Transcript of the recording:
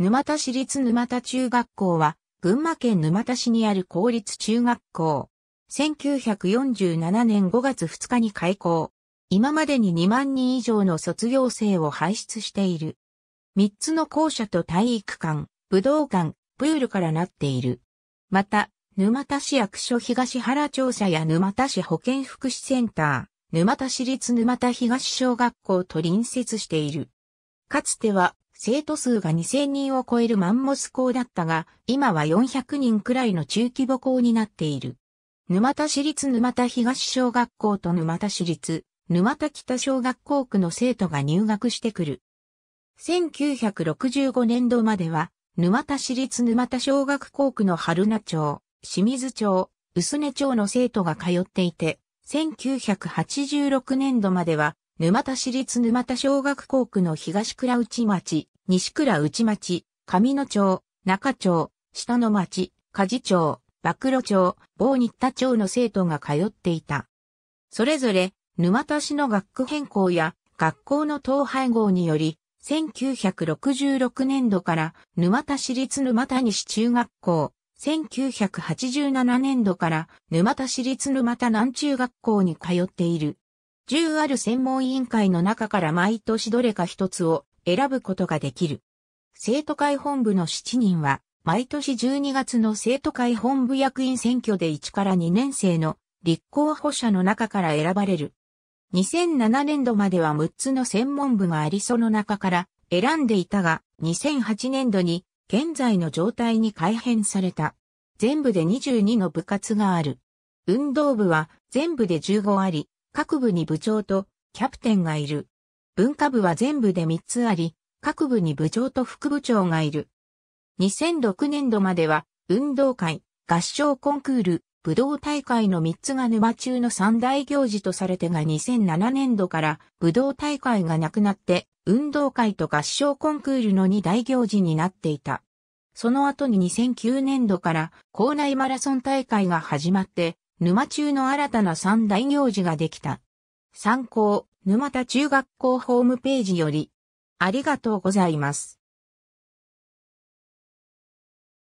沼田市立沼田中学校は、群馬県沼田市にある公立中学校。1947年5月2日に開校。今までに2万人以上の卒業生を輩出している。3つの校舎と体育館、武道館、プールからなっている。また、沼田市役所東原庁舎や沼田市保健福祉センター、沼田市立沼田東小学校と隣接している。かつては生徒数が2000人を超えるマンモス校だったが、今は400人くらいの中規模校になっている。沼田市立沼田東小学校と沼田市立沼田北小学校区の生徒が入学してくる。1965年度までは、沼田市立沼田小学校区の春名町、清水町、薄根町の生徒が通っていて、1986年度までは沼田市立沼田小学校区の東倉内町、西倉内町、上野町、中町、下野町、加治町、曝露町、某新田町の生徒が通っていた。それぞれ、沼田市の学区変更や学校の統廃合により、1966年度から沼田市立沼田西中学校、1987年度から沼田市立沼田南中学校に通っている。10ある専門委員会の中から毎年どれか一つを選ぶことができる。生徒会本部の7人は、毎年12月の生徒会本部役員選挙で1から2年生の立候補者の中から選ばれる。2007年度までは6つの専門部がありその中から選んでいたが、2008年度に現在の状態に改変された。全部で22の部活がある。運動部は全部で15あり、各部に部長とキャプテンがいる。文化部は全部で3つあり、各部に部長と副部長がいる。2006年度までは、運動会、合唱コンクール、武道大会の3つが沼中の三大行事とされてが2007年度から武道大会がなくなって運動会と合唱コンクールの2大行事になっていた。その後に2009年度から校内マラソン大会が始まって沼中の新たな三大行事ができた。参考、沼田中学校ホームページより、ありがとうございます。